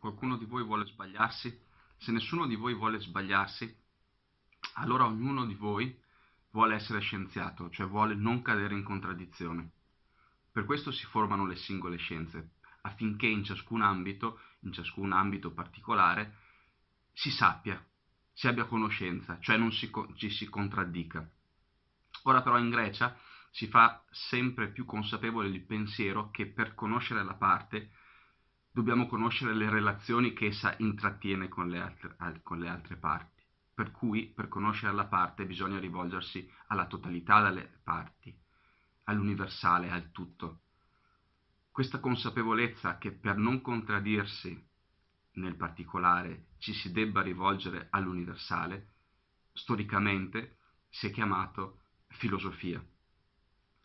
qualcuno di voi vuole sbagliarsi, se nessuno di voi vuole sbagliarsi, allora ognuno di voi vuole essere scienziato, cioè vuole non cadere in contraddizione. Per questo si formano le singole scienze, affinché in ciascun ambito, in ciascun ambito particolare, si sappia, si abbia conoscenza, cioè non si, ci si contraddica. Ora però in Grecia si fa sempre più consapevole il pensiero che per conoscere la parte dobbiamo conoscere le relazioni che essa intrattiene con le, altre, con le altre parti, per cui per conoscere la parte bisogna rivolgersi alla totalità delle parti, all'universale, al tutto. Questa consapevolezza che per non contraddirsi nel particolare ci si debba rivolgere all'universale, storicamente si è chiamato filosofia.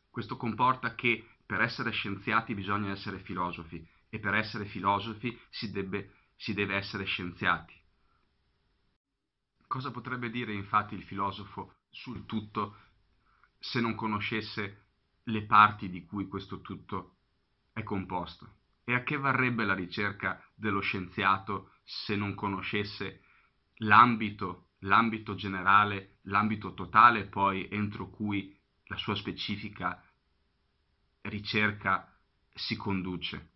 Questo comporta che per essere scienziati bisogna essere filosofi e per essere filosofi si, debbe, si deve essere scienziati. Cosa potrebbe dire infatti il filosofo sul tutto se non conoscesse le parti di cui questo tutto è composto? E a che varrebbe la ricerca dello scienziato se non conoscesse l'ambito, l'ambito generale, l'ambito totale poi entro cui la sua specifica ricerca si conduce.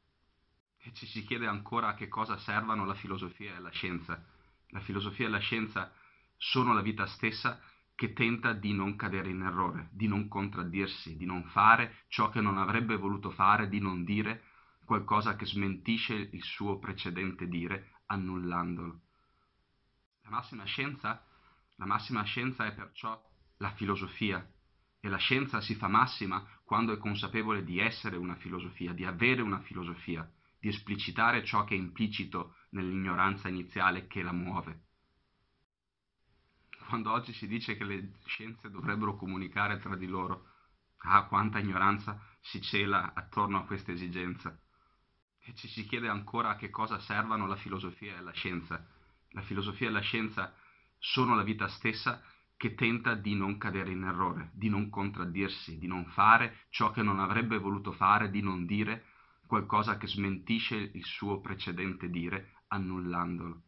E ci si chiede ancora a che cosa servano la filosofia e la scienza. La filosofia e la scienza sono la vita stessa che tenta di non cadere in errore, di non contraddirsi, di non fare ciò che non avrebbe voluto fare, di non dire qualcosa che smentisce il suo precedente dire, annullandolo. La massima scienza, la massima scienza è perciò la filosofia e la scienza si fa massima quando è consapevole di essere una filosofia, di avere una filosofia, di esplicitare ciò che è implicito nell'ignoranza iniziale che la muove. Quando oggi si dice che le scienze dovrebbero comunicare tra di loro, ah quanta ignoranza si cela attorno a questa esigenza. E ci si chiede ancora a che cosa servano la filosofia e la scienza. La filosofia e la scienza sono la vita stessa che tenta di non cadere in errore, di non contraddirsi, di non fare ciò che non avrebbe voluto fare, di non dire qualcosa che smentisce il suo precedente dire, annullandolo.